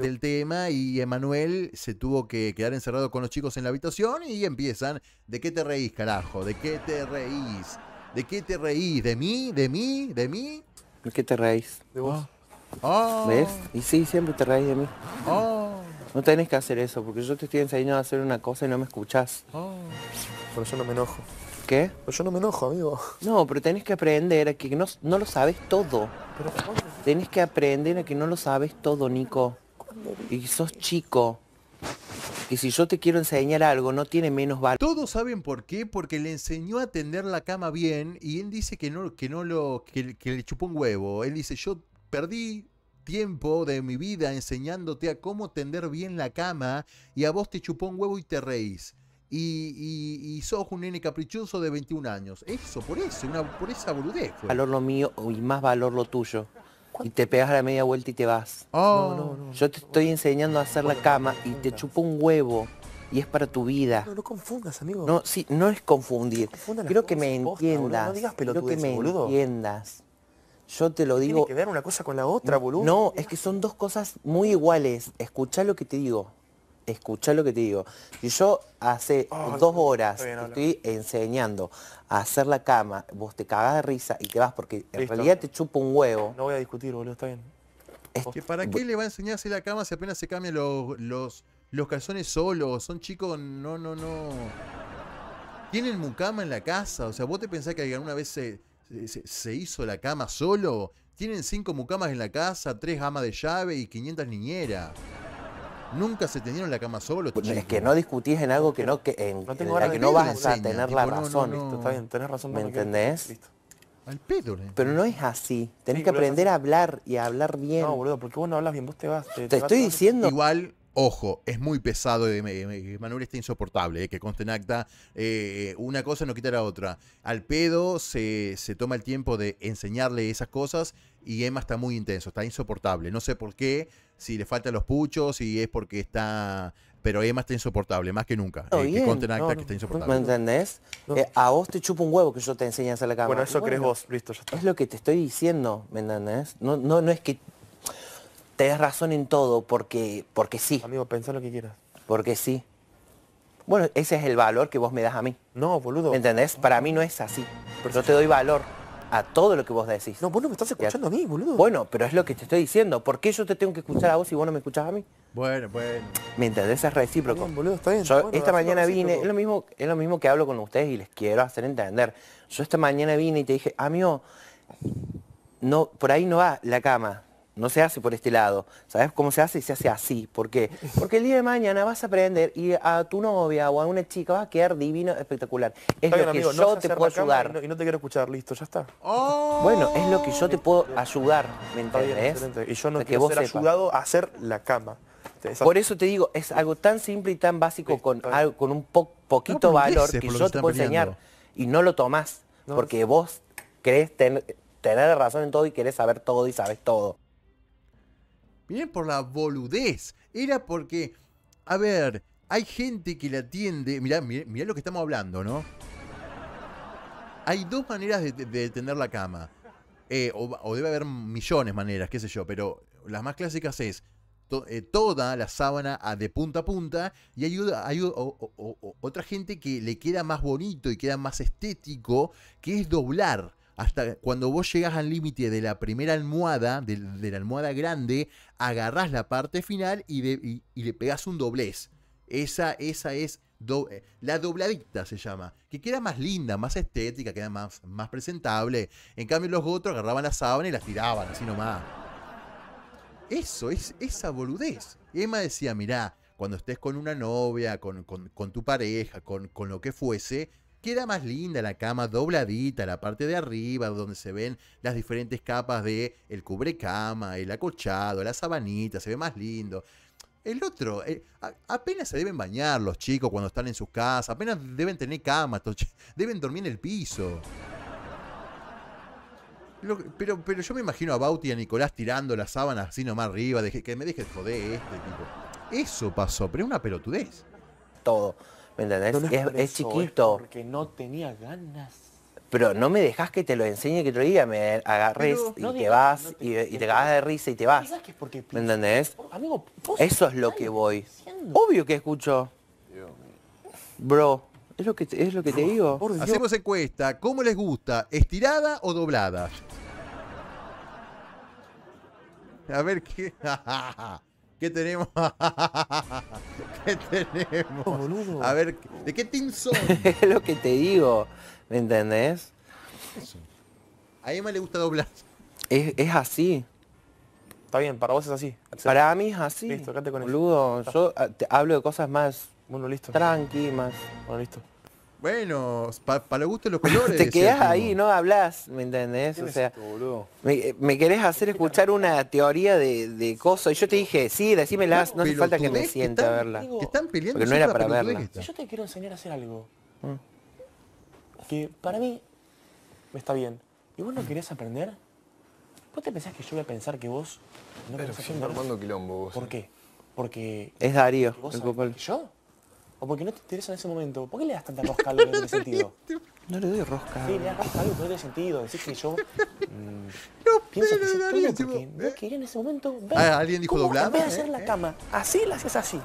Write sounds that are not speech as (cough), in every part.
del tema y Emanuel se tuvo que quedar encerrado con los chicos en la habitación y empiezan, ¿de qué te reís, carajo? ¿De qué te reís? ¿De qué te reís? ¿De mí? ¿De mí? ¿De mí? ¿De qué te reís? De vos. Ah. Ah. ¿Ves? Y sí, siempre te reís de mí. Ah. No tenés que hacer eso, porque yo te estoy enseñando a hacer una cosa y no me escuchás. Pero yo no me enojo. ¿Qué? Pero yo no me enojo, amigo. No, pero tenés que aprender a que no, no lo sabes todo. tenés que aprender a que no lo sabes todo, Nico y sos chico. Y si yo te quiero enseñar algo, no tiene menos valor. Todos saben por qué, porque le enseñó a tender la cama bien y él dice que no, que no lo, que, le chupó un huevo. Él dice, yo perdí tiempo de mi vida enseñándote a cómo tender bien la cama y a vos te chupó un huevo y te reís. Y, y, sos un nene caprichoso de 21 años. Eso, por eso, una, por esa boludez. Valor lo mío y más valor lo tuyo. Y te pegas a la media vuelta y te vas. Oh. No, no, no. Yo te estoy enseñando a hacer la cama y te chupo un huevo y es para tu vida. No, no confundas, amigo. No, sí, no es confundir. No Quiero que me entiendas. no digas Quiero que me entiendas. Yo te lo digo. Tiene que ver una cosa con la otra, boludo. No, es que son dos cosas muy iguales. Escucha lo que te digo. Escucha lo que te digo. Si yo hace dos horas te estoy enseñando a hacer la cama, vos te cagás de risa y te vas porque en realidad te chupa un huevo. No voy a discutir, boludo, está bien. que ¿Para qué le va a enseñar a hacer la cama si apenas se cambian los, los, calzones solos? Son chicos, no, no, no. Tienen mucama en la casa, o sea, vos te pensás que alguna vez se, hizo la cama solo. Tienen cinco mucamas en la casa, tres amas de llave y 500 niñeras. Nunca se tendieron la cama solo chicos. Pues, es que no discutís en algo que no, que, en, que no vas a tener la razón. razón. ¿Me entendés? Al pedo, Pero no es así. Tenés que aprender a hablar y a hablar bien. No, boludo, porque vos no hablas bien, vos te vas. Te, estoy diciendo. Igual, ojo, es muy pesado. Eh, Manuel está insoportable, eh, que conste en acta. Eh, una cosa no quita la otra. Al pedo se, se toma el tiempo de enseñarle esas cosas y Emma está muy intenso, está insoportable. No sé por qué, si le faltan los puchos, si es porque está. Pero Emma está insoportable, más que nunca. Eh, que conten que está insoportable. ¿Me entendés? Eh, a vos te chupa un huevo que yo te enseñe a hacer la cámara. Bueno, eso crees vos, listo, Es lo que te estoy diciendo, ¿me entendés? No, no, no es que des razón en todo porque, porque sí. Amigo, pensá lo que quieras. Porque sí. Bueno, ese es el valor que vos me das a mí. No, boludo. ¿Entendés? Para mí no es así. yo te doy valor a todo lo que vos decís. No, vos no me estás escuchando a mí, boludo. Bueno, pero es lo que te estoy diciendo. ¿Por qué yo te tengo que escuchar a vos y vos no me escuchás a mí? Bueno, bueno. ¿Me entendés? Es recíproco. boludo, está bien. esta mañana vine, es lo, mismo, es lo mismo que hablo con ustedes y les quiero hacer entender. Yo esta mañana vine y te dije, amigo, no, por ahí no va la cama. No se hace por este lado. ¿Sabes cómo se hace? Se hace así. ¿Por qué? Porque el día de mañana vas a aprender y a tu novia o a una chica va a quedar divino, espectacular. Es lo que yo te puedo ayudar. Y no, te quiero escuchar, listo, ya está. Oh. Bueno, es lo que yo te puedo ayudar, ¿me entiendes? y yo no ser ayudado a hacer la cama. Por eso te digo, es algo tan simple y tan básico, con, con un poquito valor que, yo te puedo enseñar. Y no lo tomás, porque vos crees tener razón en todo y querés saber todo y sabes todo. Miren por la boludez. Era porque, a ver, hay gente que la atiende. Mirá, lo que estamos hablando, ¿no? Hay dos maneras de, tener la cama. Eh, o, debe haber millones de maneras, qué sé yo, pero las más clásicas es eh, toda la sábana de punta a punta y hay, otra gente que le queda más bonito y queda más estético, que es doblar hasta cuando vos llegas al límite de la primera almohada, de, la almohada grande, agarrás la parte final y, le pegás un doblez. Esa, esa es eh, la dobladita, se llama, que queda más linda, más estética, queda más, más presentable. En cambio, los otros agarraban la sábana y la tiraban, así nomás. Eso es esa boludez. Emma decía, mirá, cuando estés con una novia, con, tu pareja, con lo que fuese, Queda más linda la cama dobladita, la parte de arriba, donde se ven las diferentes capas de el cubrecama, el acolchado, la sabanita, se ve más lindo. El otro, eh, apenas se deben bañar los chicos cuando están en sus casas, apenas deben tener cama, (laughs) deben dormir en el piso. pero, pero yo me imagino a Bauti y a Nicolás tirando la sábanas así nomás arriba, que me deje joder este tipo. Eso pasó, pero es una pelotudez. Todo. ¿Me entendés? es, chiquito. porque no tenía ganas. Pero no me dejas que te lo enseñe que lo diga. me agarres y, te vas, y, te, cagas de risa y te vas. ¿Me entendés? Amigo, Eso es lo que voy. Obvio que escucho. Bro, es lo que, es lo que te digo. Hacemos encuesta. ¿Cómo les gusta? ¿Estirada o doblada? (laughs) A ver qué. (laughs) ¿Qué tenemos? (laughs) ¿Qué tenemos? Oh, A ver, ¿de qué team son? es (laughs) lo que te digo, ¿me entendés? A Emma le gusta doblar. Es, así. Está bien, para vos es así. Para mí es así. Listo, con con él. yo ah, te hablo de cosas más bueno, listo. tranqui, más. Bueno, listo. Bueno, para los gustos de los colores. Te quedás ahí, no hablas, ¿me entendés? O sea, este, eh, me, querés hacer escuchar una teoría de, de cosas. Y yo te dije, sí, decímelas, no hace falta que me sienta a verla. Que están peleando. no era para verla. Yo te quiero enseñar a hacer algo. Mm. Que para mí me está bien. ¿Y vos no querés aprender? ¿Vos te pensás que yo voy a pensar que vos no Pero pensás si Armando Quilombo ¿Por eh. qué? Porque... Es Darío, el ¿Yo? O porque no te interesa en ese momento. ¿Por qué le das tanta rosca a algo que no sentido? (laughs) No le doy rosca. Sí, le das rosca a algo que no tiene sentido. Decís que yo. Mm, (laughs) pienso que no, no, porque no ¿Eh? quería en ese momento Ah, alguien dijo doblando. En hacer ¿Eh? la cama, así la haces así.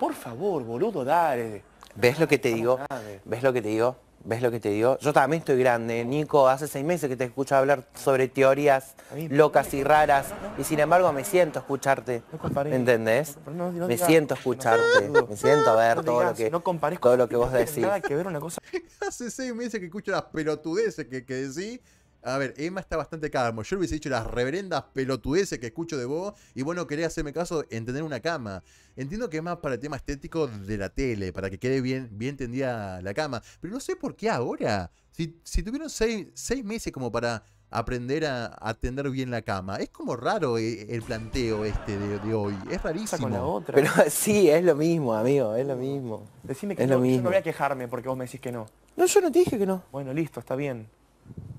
Por favor, boludo, dale. ¿Ves lo que te digo? ¿Ves lo que te digo? ¿Ves lo que te digo? Yo también estoy grande. Nico, hace seis meses que te escucho hablar sobre teorías locas y raras y sin embargo me siento escucharte, escucharte. ¿Entendés? Me siento escucharte, me siento a ver todo lo que, todo lo que vos decís. (laughs) Hace seis meses que escucho las pelotudeces que, que decís a ver, Emma está bastante calmo. Yo hubiese dicho las reverendas pelotudeces que escucho de vos y bueno quería hacerme caso en tener una cama. Entiendo que es más para el tema estético de la tele, para que quede bien, bien tendida la cama. Pero no sé por qué ahora. Si, si tuvieron seis, meses como para aprender a, atender bien la cama. Es como raro eh, el, planteo este de, de, hoy. Es rarísimo. Con la otra. Pero (laughs) sí, es lo mismo, amigo, es lo mismo. Decime que no, lo mismo. yo no voy a quejarme porque vos me decís que no. No, yo no te dije que no. Bueno, listo, está bien.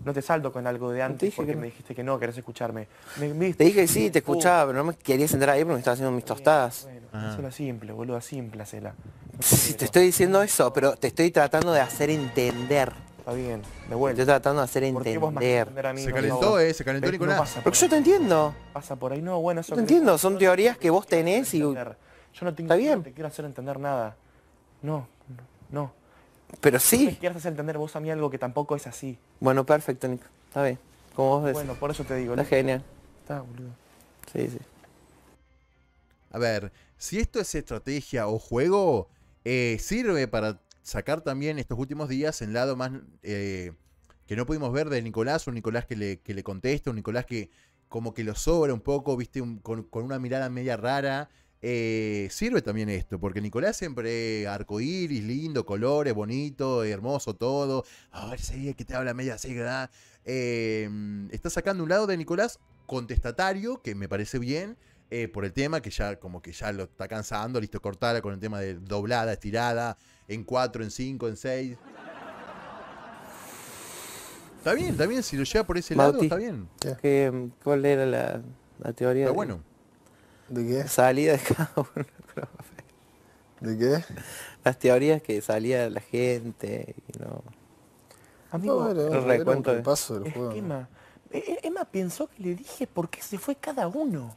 No te salto con algo de antes porque me dijiste que no, querés escucharme. te dije que sí, te escuchaba, pero no me querías entrar ahí porque me estabas haciendo mis tostadas. Bueno, ah. simple, boludo, simple, hacela. si te estoy diciendo eso, pero te estoy tratando de hacer entender. Está bien, de vuelta. Te estoy tratando de hacer entender. se calentó, eh, se calentó Nicolás. porque yo te entiendo. Pasa por ahí, no, bueno, Yo te entiendo, son teorías que vos tenés y... Yo no tengo, Está bien. te quiero hacer entender nada. No, no. Pero sí. No hacer entender vos a mí algo que tampoco es así. Bueno, perfecto, Nico. Está bien. Como vos Bueno, por eso te digo. Está genial. Está, boludo. Sí, sí. A ver, si esto es estrategia o juego, eh, sirve para sacar también estos últimos días el lado más eh, que no pudimos ver de Nicolás, un Nicolás que le, que le contesta, un Nicolás que como que lo sobra un poco, viste, con, con, una mirada media rara, eh, sirve también esto, porque Nicolás siempre eh, arcoíris, lindo, colores, bonito, hermoso todo. A ver, sí, que te habla media así, ¿verdad? Em, está sacando un lado de Nicolás contestatario, que me parece bien, eh, por el tema, que ya como que ya lo está cansando, listo, cortada con el tema de doblada, estirada, en 4, en 5, en 6. Está bien, está bien, si lo lleva por ese lado, está bien. Que, em, ¿Cuál era la, teoría? Está bueno. ¿De qué? Salía de cada uno. ¿De qué? Las teorías que salía la gente y no. Amigo, no, recuento un de... del juego. E-, e-, Emma, pensó que le dije por qué se fue cada uno.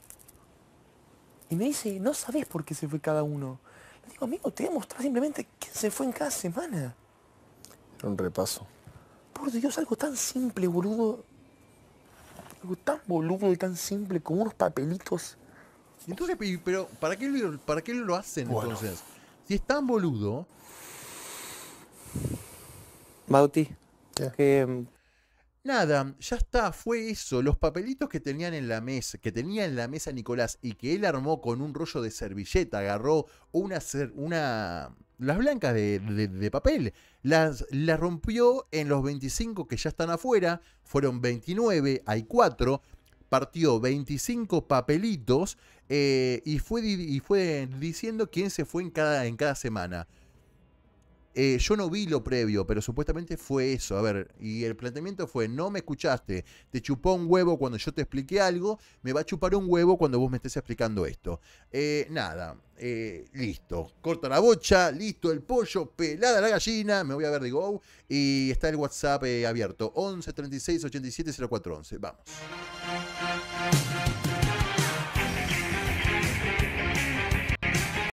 Y me dice, no sabes por qué se fue cada uno. Le digo, amigo, te voy a mostrar simplemente quién se fue en cada semana. Era un repaso. Por Dios, algo tan simple, boludo. Algo tan boludo y tan simple como unos papelitos entonces, pero ¿para qué, lo, para qué lo hacen entonces? Si es tan boludo. Bauti. Em, Nada, ya está, fue eso. Los papelitos que tenían en la mesa, que tenía en la mesa Nicolás y que él armó con un rollo de servilleta, agarró una. una las blancas de, papel, las, las rompió en los 25 que ya están afuera, fueron 29, hay 4, partió 25 papelitos eh, y, fue, y fue diciendo quién se fue en cada, en cada semana. Eh, yo no vi lo previo, pero supuestamente fue eso. A ver, y el planteamiento fue, no me escuchaste, te chupó un huevo cuando yo te expliqué algo, me va a chupar un huevo cuando vos me estés explicando esto. Eh, nada, eh, listo. Corta la bocha, listo el pollo, pelada la gallina, me voy a ver de Go. Y está el WhatsApp abierto, 11 36 87 04 Vamos.